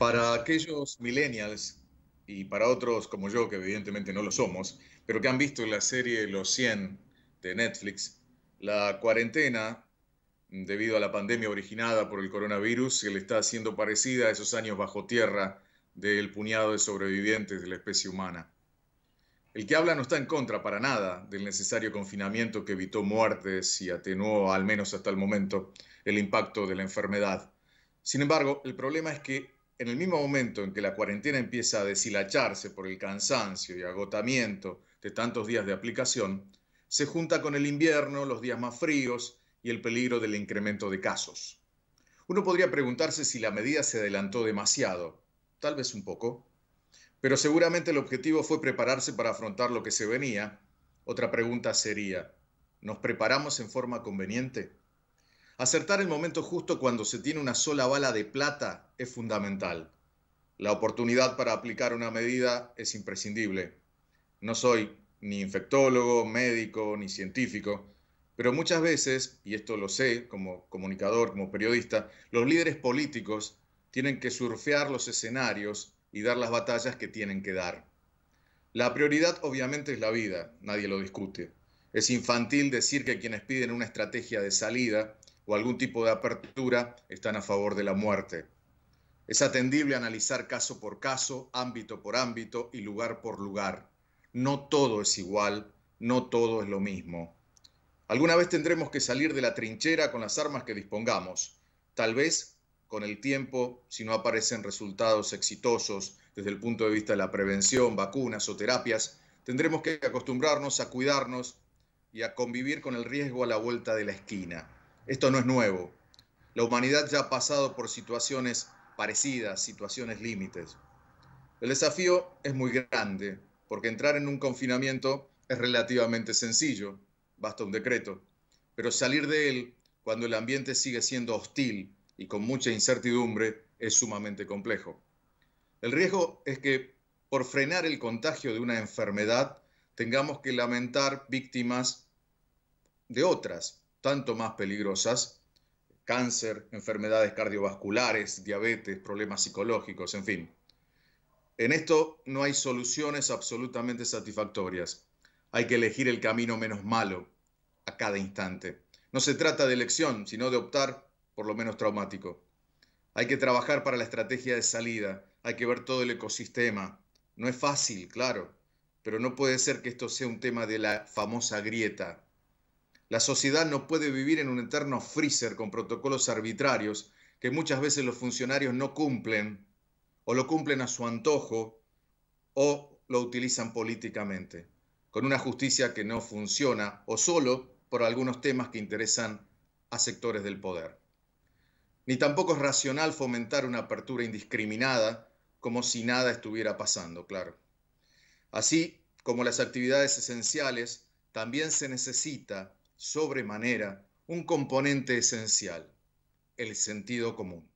Para aquellos millennials y para otros como yo, que evidentemente no lo somos, pero que han visto la serie Los 100 de Netflix, la cuarentena, debido a la pandemia originada por el coronavirus, se le está haciendo parecida a esos años bajo tierra del puñado de sobrevivientes de la especie humana. El que habla no está en contra para nada del necesario confinamiento que evitó muertes y atenuó, al menos hasta el momento, el impacto de la enfermedad. Sin embargo, el problema es que en el mismo momento en que la cuarentena empieza a deshilacharse por el cansancio y agotamiento de tantos días de aplicación, se junta con el invierno, los días más fríos y el peligro del incremento de casos. Uno podría preguntarse si la medida se adelantó demasiado, tal vez un poco, pero seguramente el objetivo fue prepararse para afrontar lo que se venía. Otra pregunta sería, ¿nos preparamos en forma conveniente? Acertar el momento justo cuando se tiene una sola bala de plata es fundamental. La oportunidad para aplicar una medida es imprescindible. No soy ni infectólogo, médico, ni científico, pero muchas veces, y esto lo sé como comunicador, como periodista, los líderes políticos tienen que surfear los escenarios y dar las batallas que tienen que dar. La prioridad obviamente es la vida, nadie lo discute. Es infantil decir que quienes piden una estrategia de salida o algún tipo de apertura están a favor de la muerte. Es atendible analizar caso por caso, ámbito por ámbito y lugar por lugar. No todo es igual, no todo es lo mismo. Alguna vez tendremos que salir de la trinchera con las armas que dispongamos, tal vez con el tiempo, si no aparecen resultados exitosos desde el punto de vista de la prevención, vacunas o terapias, tendremos que acostumbrarnos a cuidarnos y a convivir con el riesgo a la vuelta de la esquina. Esto no es nuevo. La humanidad ya ha pasado por situaciones parecidas, situaciones límites. El desafío es muy grande, porque entrar en un confinamiento es relativamente sencillo, basta un decreto, pero salir de él cuando el ambiente sigue siendo hostil y con mucha incertidumbre es sumamente complejo. El riesgo es que por frenar el contagio de una enfermedad tengamos que lamentar víctimas de otras, tanto más peligrosas, cáncer, enfermedades cardiovasculares, diabetes, problemas psicológicos, en fin. En esto no hay soluciones absolutamente satisfactorias. Hay que elegir el camino menos malo a cada instante. No se trata de elección, sino de optar por lo menos traumático. Hay que trabajar para la estrategia de salida, hay que ver todo el ecosistema. No es fácil, claro, pero no puede ser que esto sea un tema de la famosa grieta, la sociedad no puede vivir en un eterno freezer con protocolos arbitrarios que muchas veces los funcionarios no cumplen o lo cumplen a su antojo o lo utilizan políticamente, con una justicia que no funciona o solo por algunos temas que interesan a sectores del poder. Ni tampoco es racional fomentar una apertura indiscriminada como si nada estuviera pasando, claro. Así como las actividades esenciales, también se necesita sobremanera un componente esencial, el sentido común.